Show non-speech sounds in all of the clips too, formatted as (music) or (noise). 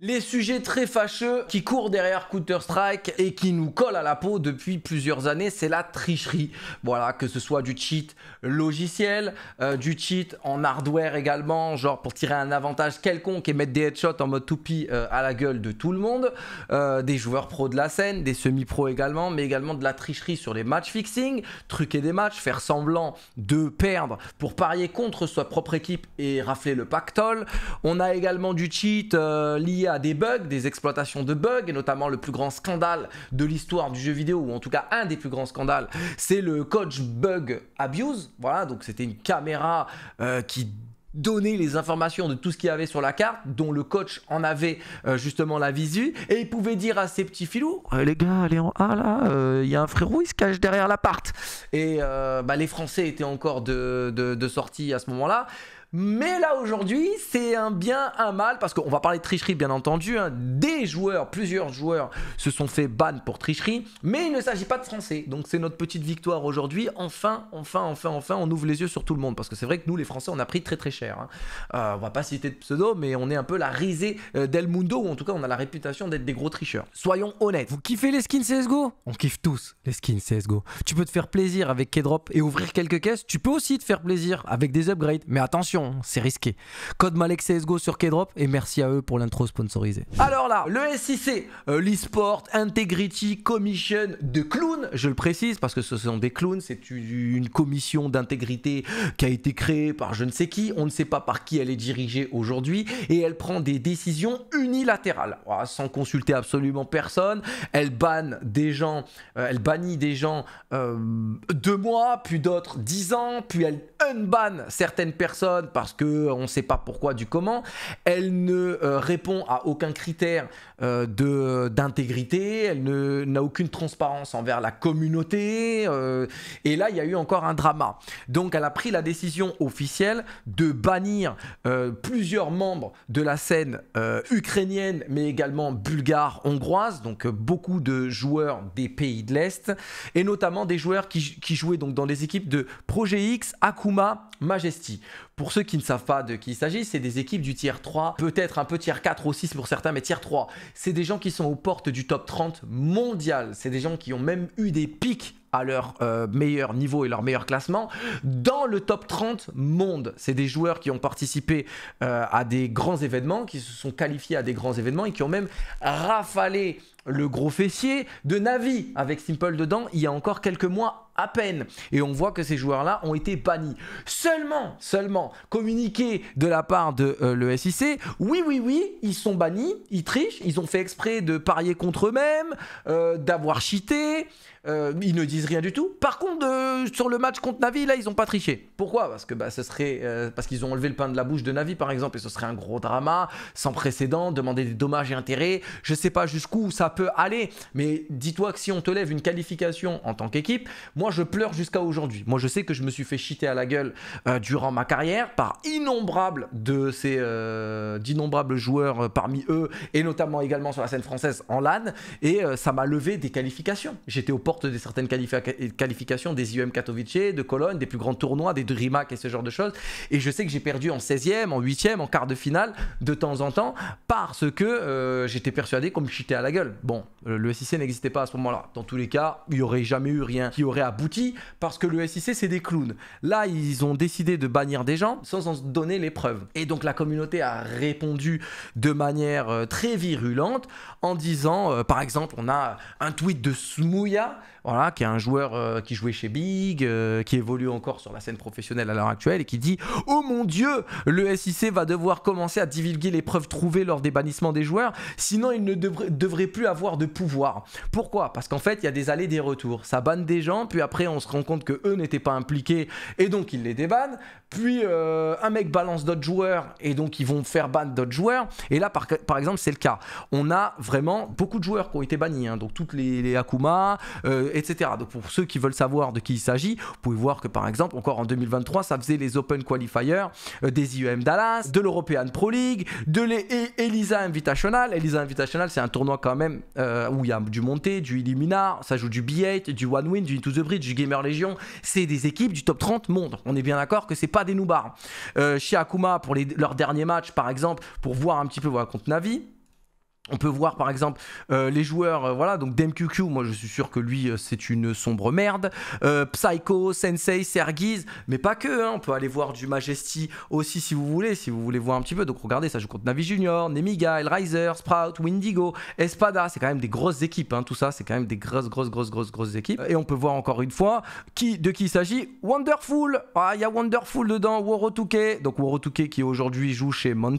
Les sujets très fâcheux qui courent derrière Counter-Strike et qui nous collent à la peau depuis plusieurs années, c'est la tricherie. Voilà, que ce soit du cheat logiciel, euh, du cheat en hardware également, genre pour tirer un avantage quelconque et mettre des headshots en mode toupie euh, à la gueule de tout le monde, euh, des joueurs pros de la scène, des semi-pros également, mais également de la tricherie sur les match fixing, truquer des matchs, faire semblant de perdre pour parier contre sa propre équipe et rafler le pactole. On a également du cheat lié à des bugs, des exploitations de bugs, et notamment le plus grand scandale de l'histoire du jeu vidéo, ou en tout cas un des plus grands scandales, c'est le coach bug abuse. Voilà, donc c'était une caméra euh, qui donnait les informations de tout ce qu'il y avait sur la carte, dont le coach en avait euh, justement la visu, et il pouvait dire à ses petits filous eh, Les gars, allez en A là, il euh, y a un frérot, il se cache derrière l'appart. Et bah, les Français étaient encore de sortie à ce moment-là. Mais là aujourd'hui, c'est un bien, un mal, parce qu'on va parler de tricherie bien entendu. Hein. Des joueurs, plusieurs joueurs se sont fait ban pour tricherie, mais il ne s'agit pas de Français. Donc c'est notre petite victoire aujourd'hui. Enfin, enfin, enfin, enfin, on ouvre les yeux sur tout le monde, parce que c'est vrai que nous les Français, on a pris très très cher. Hein. Euh, on va pas citer de pseudo, mais on est un peu la risée euh, d'El Mundo, ou en tout cas on a la réputation d'être des gros tricheurs. Soyons honnêtes. Vous kiffez les skins CSGO On kiffe tous les skins CSGO. Tu peux te faire plaisir avec K-Drop et ouvrir quelques caisses. Tu peux aussi te faire plaisir avec des upgrades, mais attention c'est risqué. Code Malek CSGO sur k et merci à eux pour l'intro sponsorisée. Alors là, le SIC, euh, l'eSport Integrity Commission de clowns, je le précise parce que ce sont des clowns, c'est une commission d'intégrité qui a été créée par je ne sais qui, on ne sait pas par qui elle est dirigée aujourd'hui et elle prend des décisions unilatérales, ah, sans consulter absolument personne, elle banne des gens, euh, elle bannit des gens euh, deux mois, puis d'autres dix ans, puis elle unbanne certaines personnes parce que on ne sait pas pourquoi du comment. Elle ne euh, répond à aucun critère euh, d'intégrité. Elle n'a aucune transparence envers la communauté. Euh, et là, il y a eu encore un drama. Donc, elle a pris la décision officielle de bannir plusieurs membres de la scène ukrainienne, mais également bulgare, hongroise. Donc, beaucoup de joueurs des pays de l'Est et notamment des joueurs qui, jouaient donc dans les équipes de Projet X, Akuma, Majesty. Pour ceux qui ne savent pas de qui il s'agit, c'est des équipes du tier 3, peut-être un peu tier 4 ou 6 pour certains, mais tier 3. C'est des gens qui sont aux portes du top 30 mondial. C'est des gens qui ont même eu des pics à leur euh, meilleur niveau et leur meilleur classement dans le top 30 monde. C'est des joueurs qui ont participé euh, à des grands événements, qui se sont qualifiés à des grands événements et qui ont même rafalé le gros fessier de Navi avec Simple dedans il y a encore quelques mois à peine. Et on voit que ces joueurs-là ont été bannis. Seulement, seulement, communiqué de la part de euh, le SIC, oui, oui, oui, ils sont bannis, ils trichent, ils ont fait exprès de parier contre eux-mêmes, euh, d'avoir cheaté, euh, ils ne disent rien du tout. Par contre, sur le match contre Navi, là, ils n'ont pas triché. Pourquoi Parce que bah, ce serait parce qu'ils ont enlevé le pain de la bouche de Navi, par exemple, et ce serait un gros drama sans précédent, demander des dommages et intérêts. Je ne sais pas jusqu'où ça peut aller. Mais dis-toi que si on te lève une qualification en tant qu'équipe, moi je pleure jusqu'à aujourd'hui. Moi je sais que je me suis fait chiter à la gueule euh, durant ma carrière par innombrables de ces euh, d'innombrables joueurs euh, parmi eux et notamment également sur la scène française en LAN et ça m'a levé des qualifications. J'étais aux portes de certaines qualifications des IOM Katowice, de Cologne, des plus grands tournois, des DreamHack et ce genre de choses et je sais que j'ai perdu en 16e, en 8e, en quart de finale de temps en temps parce que j'étais persuadé qu'on me chitait à la gueule. Bon, euh, le SIC n'existait pas à ce moment-là. Dans tous les cas, il n'y aurait jamais eu rien qui aurait abouti parce que le SIC, c'est des clowns. Là, ils ont décidé de bannir des gens sans en donner les preuves. Et donc, la communauté a répondu de manière euh, très virulente en disant, euh, par exemple, on a un tweet de Smouya voilà, qui est un joueur euh, qui jouait chez Big, euh, qui évolue encore sur la scène professionnelle à l'heure actuelle et qui dit Oh mon Dieu, le SIC va devoir commencer à divulguer les preuves trouvées lors des bannissements des joueurs, sinon il ne devrait, plus avoir de pouvoir. Pourquoi Parce qu'en fait, il y a des allers, des retours. Ça banne des gens, puis après on se rend compte que eux n'étaient pas impliqués et donc ils les débannent. Puis euh, un mec balance d'autres joueurs et donc ils vont faire ban d'autres joueurs. Et là, par, par exemple, c'est le cas. On a vraiment beaucoup de joueurs qui ont été bannis. Hein. donc toutes les, Akuma, etc. Donc pour ceux qui veulent savoir de qui il s'agit, vous pouvez voir que par exemple, encore en 2023, ça faisait les Open Qualifiers euh, des IEM Dallas, de l'European Pro League, de l'Elisa Invitational. Elisa Invitational, c'est un tournoi quand même euh, où il y a du monté, du Illumina, ça joue du B8, du One Win, du Into the Bridge, du Gamer Legion. C'est des équipes du top 30 monde. On est bien d'accord que c'est pas des noobars. Euh, chez pour leur dernier match, par exemple, pour voir un petit peu voir contre Navi, on peut voir par exemple euh, les joueurs, euh, voilà, donc DMQQ, moi je suis sûr que lui euh, c'est une sombre merde, Psycho, Sensei, Sergiz, mais pas que, hein, on peut aller voir du Majesty aussi si vous voulez, si vous voulez voir un petit peu, donc regardez, ça joue contre Navi Junior, Nemiga, riser Sprout, Windigo, Espada, c'est quand même des grosses équipes, hein, tout ça, c'est quand même des grosses, grosses, grosses, grosses, grosses équipes, et on peut voir encore une fois qui, de qui il s'agit, Wonderful, ah, il y a Wonderful dedans, Warotuke, donc Warotuke qui aujourd'hui joue chez Monte,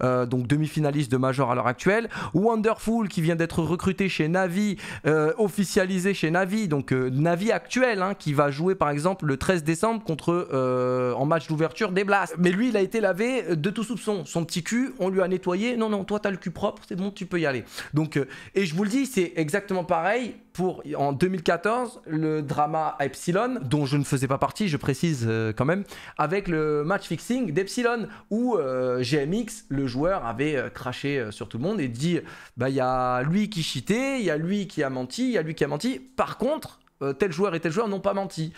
donc demi-finaliste de Major à l'heure actuelle, Wonderful qui vient d'être recruté chez Navi, euh, officialisé chez Navi, donc euh, Navi actuel, hein, qui va jouer par exemple le 13 décembre contre euh, en match d'ouverture des Blasts. Mais lui, il a été lavé de tout soupçon. Son petit cul, on lui a nettoyé. Non, non, toi, t'as le cul propre, c'est bon, tu peux y aller. Donc, et je vous le dis, c'est exactement pareil pour en 2014 le drama Epsilon, dont je ne faisais pas partie, je précise euh, quand même, avec le match fixing d'Epsilon où euh, GMX, le joueur, avait euh, craché sur tout le monde et dit bah il y a lui qui cheatait, il y a lui qui a menti, il y a lui qui a menti. Par contre, tel joueur et tel joueur n'ont pas menti.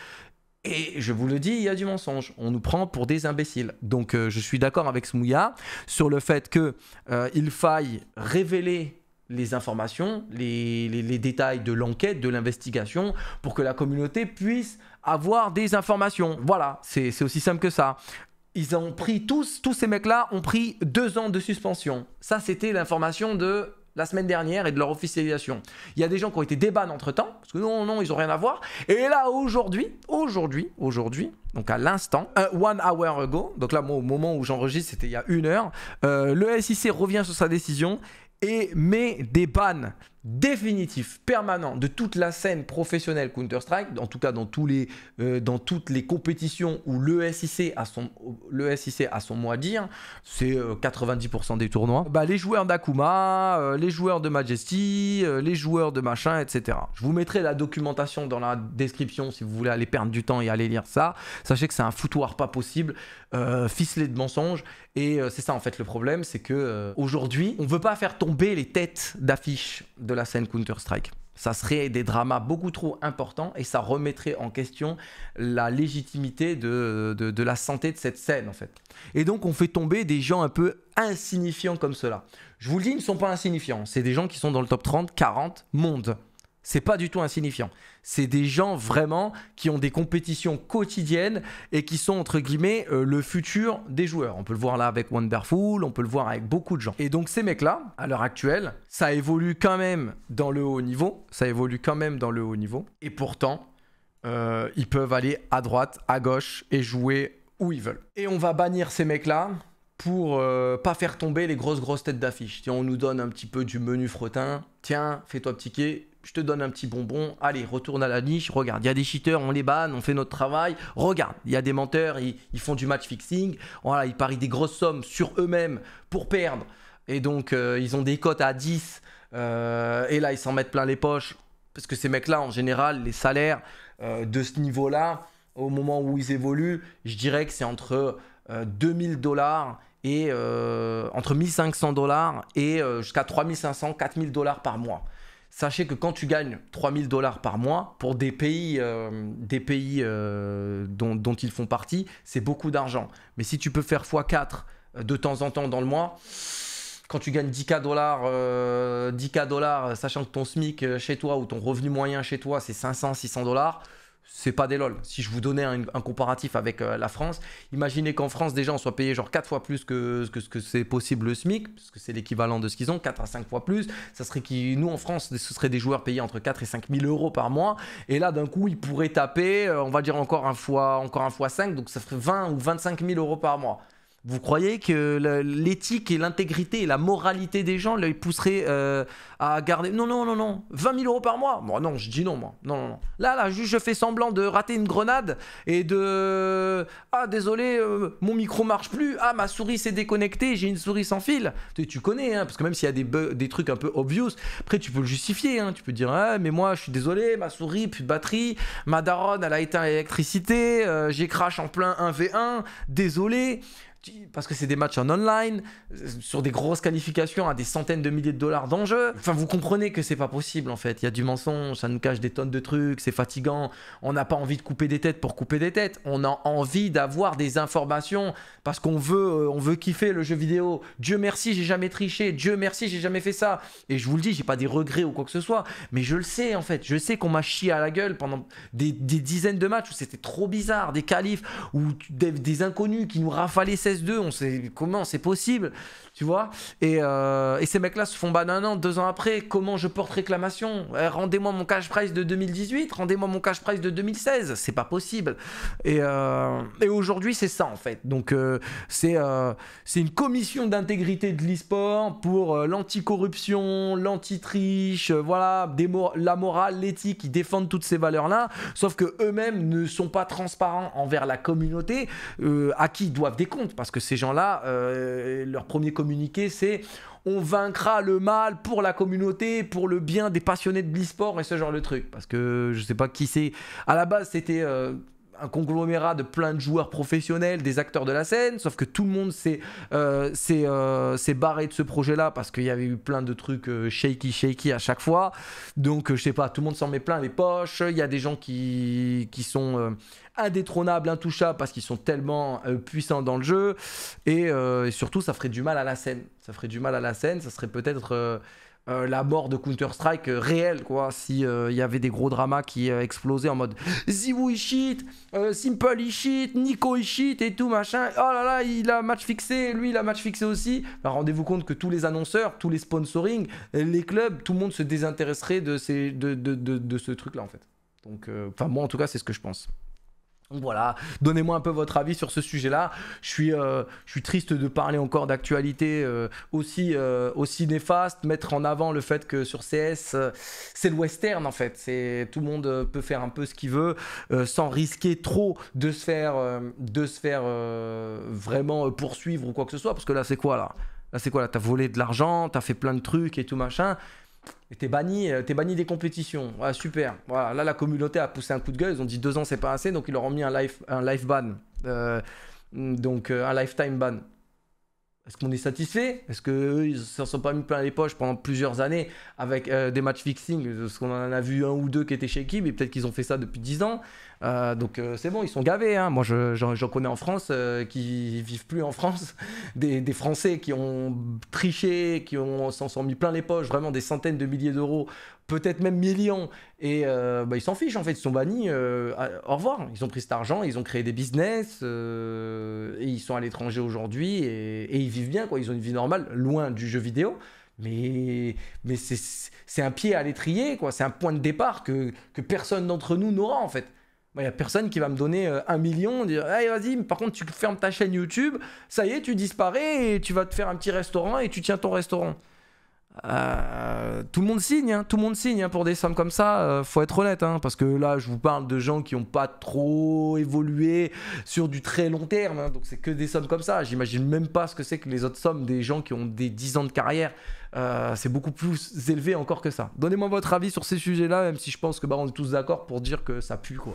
Et je vous le dis, il y a du mensonge. On nous prend pour des imbéciles. Donc je suis d'accord avec Smouya sur le fait que il faille révéler les informations, les, détails de l'enquête, de l'investigation, pour que la communauté puisse avoir des informations. Voilà, c'est aussi simple que ça. Ils ont pris tous, tous ces mecs-là ont pris deux ans de suspension. Ça, c'était l'information de la semaine dernière et de leur officialisation. Il y a des gens qui ont été débannés entre temps, parce que non, non, ils n'ont rien à voir. Et là, aujourd'hui, aujourd'hui, aujourd'hui, donc à l'instant, one hour ago, donc là, au moment où j'enregistre, c'était il y a une heure, euh, le SIC revient sur sa décision et met des bannes définitifs, permanents de toute la scène professionnelle Counter-Strike, en tout cas dans, tous les, euh, dans toutes les compétitions où l'ESIC a, son, le SIC a son mot à dire, c'est 90% euh, des tournois, bah, les joueurs d'Akuma, euh, les joueurs de Majesty, les joueurs de machin, etc. Je vous mettrai la documentation dans la description si vous voulez aller perdre du temps et aller lire ça. Sachez que c'est un foutoir pas possible, ficelé de mensonges, et c'est ça en fait le problème, c'est que aujourd'hui, on veut pas faire tomber tomber les têtes d'affiche de la scène Counter-Strike. Ça serait des dramas beaucoup trop importants et ça remettrait en question la légitimité de, la santé de cette scène en fait. Et donc on fait tomber des gens un peu insignifiants comme cela. Je vous le dis, ils ne sont pas insignifiants. C'est des gens qui sont dans le top 30, 40 monde. C'est pas du tout insignifiant. C'est des gens vraiment qui ont des compétitions quotidiennes et qui sont entre guillemets euh, le futur des joueurs. On peut le voir là avec Wonderful, on peut le voir avec beaucoup de gens. Et donc ces mecs-là, à l'heure actuelle, ça évolue quand même dans le haut niveau. Ça évolue quand même dans le haut niveau. Et pourtant, euh, ils peuvent aller à droite, à gauche et jouer où ils veulent. Et on va bannir ces mecs-là pour euh, pas faire tomber les grosses grosses têtes d'affiche. on nous donne un petit peu du menu fretin, tiens, fais-toi piquer je te donne un petit bonbon, allez, retourne à la niche, regarde, il y a des cheaters, on les banne, on fait notre travail, regarde, il y a des menteurs, ils, font du match fixing, voilà, ils parient des grosses sommes sur eux-mêmes pour perdre, et donc euh, ils ont des cotes à 10, euh, et là ils s'en mettent plein les poches, parce que ces mecs-là, en général, les salaires euh, de ce niveau-là, au moment où ils évoluent, je dirais que c'est entre 2000 dollars et entre 1500 dollars et jusqu'à 3500, 4000 dollars par mois. Sachez que quand tu gagnes 3000 dollars par mois, pour des pays, euh, des pays euh, dont, ils font partie, c'est beaucoup d'argent. Mais si tu peux faire x4 euh, de temps en temps dans le mois, quand tu gagnes 10K dollars, 10K dollars, sachant que ton SMIC chez toi ou ton revenu moyen chez toi, c'est 500, 600 dollars, c'est pas des lol. Si je vous donnais un, comparatif avec euh, la France, imaginez qu'en France, déjà, on soit payé genre 4 fois plus que ce que, c'est possible le SMIC, parce que c'est l'équivalent de ce qu'ils ont, 4 à 5 fois plus. Ça serait qui nous, en France, ce serait des joueurs payés entre 4 et 5 000 euros par mois. Et là, d'un coup, ils pourraient taper, euh, on va dire encore un fois, encore un fois 5, donc ça ferait 20 ou 25 000 euros par mois. Vous croyez que l'éthique et l'intégrité et la moralité des gens les pousseraient euh, à garder Non, non, non, non. 20 000 euros par mois Moi, non, je dis non, moi. Non, non, non. Là, là, juste je fais semblant de rater une grenade et de... Euh, ah, désolé, euh, mon micro marche plus. Ah, ma souris s'est déconnectée, j'ai une souris sans fil. Tu, connais, hein, parce que même s'il y a des, des trucs un peu obvious, après, tu peux le justifier. Hein. tu peux dire, ah, mais moi, je suis désolé, ma souris, plus de batterie. Ma daronne, elle a éteint l'électricité. j'ai crash en plein 1v1. Désolé parce que c'est des matchs en online, euh, sur des grosses qualifications à des centaines de milliers de dollars d'enjeux. Enfin, vous comprenez que c'est pas possible en fait. Il y a du mensonge, ça nous cache des tonnes de trucs, c'est fatigant. On n'a pas envie de couper des têtes pour couper des têtes. On a envie d'avoir des informations parce qu'on veut, euh, on veut kiffer le jeu vidéo. Dieu merci, j'ai jamais triché. Dieu merci, j'ai jamais fait ça. Et je vous le dis, j'ai pas des regrets ou quoi que ce soit, mais je le sais en fait. Je sais qu'on m'a chié à la gueule pendant des, dizaines de matchs où c'était trop bizarre, des qualifs ou des, des, inconnus qui nous rafalaient 2 on sait comment c'est possible, tu vois. Et, euh, ces mecs-là se font ban an, deux ans après, comment je porte réclamation eh, Rendez-moi mon cash price de 2018, rendez-moi mon cash price de 2016, c'est pas possible. Euh, et, aujourd'hui, c'est ça en fait. Donc, euh, c'est une commission d'intégrité de l'e-sport pour l'anticorruption, l'anti-triche, voilà, la morale, l'éthique, ils défendent toutes ces valeurs-là, sauf que eux-mêmes ne sont pas transparents envers la communauté à qui ils doivent des comptes parce que ces gens-là, euh, leur premier communiqué, c'est on vaincra le mal pour la communauté, pour le bien des passionnés de l'e-sport et ce genre de truc. Parce que je sais pas qui c'est. À la base, c'était. Euh, un conglomérat de plein de joueurs professionnels, des acteurs de la scène, sauf que tout le monde s'est euh, euh, barré de ce projet-là parce qu'il y avait eu plein de trucs euh, shaky, shaky à chaque fois. Donc, je sais pas, tout le monde s'en met plein les poches. Il y a des gens qui, sont indétrônables, intouchables parce qu'ils sont tellement puissants dans le jeu. Et, et, surtout, ça ferait du mal à la scène. Ça ferait du mal à la scène. Ça serait peut-être euh, la mort de Counter-Strike euh, réelle, quoi. S'il euh, y avait des gros dramas qui explosaient en mode Ziwu il shit, Simple il shit, Nico il shit et tout machin. Oh là là, il a match fixé, lui il a match fixé aussi. Bah, rendez-vous compte que tous les annonceurs, tous les sponsoring, les clubs, tout le monde se désintéresserait de, de ce truc-là en fait. Donc, enfin, moi en tout cas, c'est ce que je pense. Donc voilà, donnez-moi un peu votre avis sur ce sujet-là. Je suis, euh, je suis triste de parler encore d'actualité euh, aussi, euh, aussi néfaste, mettre en avant le fait que sur CS, c'est le western en fait. C'est tout le monde peut faire un peu ce qu'il veut sans risquer trop de se faire, de se faire vraiment poursuivre ou quoi que ce soit. Parce que là, c'est quoi là Là, c'est quoi là T'as volé de l'argent, t'as fait plein de trucs et tout machin. T'es banni, euh, banni des compétitions. super. Voilà, là la communauté a poussé un coup de gueule. Ils ont dit deux ans c'est pas assez, donc ils leur ont mis un life, un ban, euh, donc euh, un lifetime ban. Est-ce qu'on est satisfait Est-ce qu'ils ne s'en sont pas mis plein les poches pendant plusieurs années avec euh, des matchs fixing Est-ce euh, qu'on en a vu un ou deux qui étaient chez qui, mais peut-être qu'ils ont fait ça depuis 10 ans. Euh, donc c'est bon, ils sont gavés. Hein. Moi, j'en je, connais en France qui vivent plus en France. (laughs) Des, des, Français qui ont triché, qui s'en sont mis plein les poches, vraiment des centaines de milliers d'euros peut-être même millions. Et euh, bah, ils s'en fichent en fait, ils sont bannis. Euh, au revoir, ils ont pris cet argent, ils ont créé des business, euh, et ils sont à l'étranger aujourd'hui et, ils vivent bien quoi. Ils ont une vie normale, loin du jeu vidéo. Mais, mais c'est un pied à l'étrier quoi, c'est un point de départ que, que personne d'entre nous n'aura en fait. Il n'y a personne qui va me donner un million, dire hey, vas-y, par contre, tu fermes ta chaîne YouTube, ça y est, tu disparais et tu vas te faire un petit restaurant et tu tiens ton restaurant. Euh, tout le monde signe, hein, tout le monde signe hein, pour des sommes comme ça, euh, faut être honnête, hein, parce que là je vous parle de gens qui n'ont pas trop évolué sur du très long terme, donc c'est que des sommes comme ça, j'imagine même pas ce que c'est que les autres sommes des gens qui ont des 10 ans de carrière, euh, c'est beaucoup plus élevé encore que ça. Donnez-moi votre avis sur ces sujets-là, même si je pense que bah, on est tous d'accord pour dire que ça pue quoi.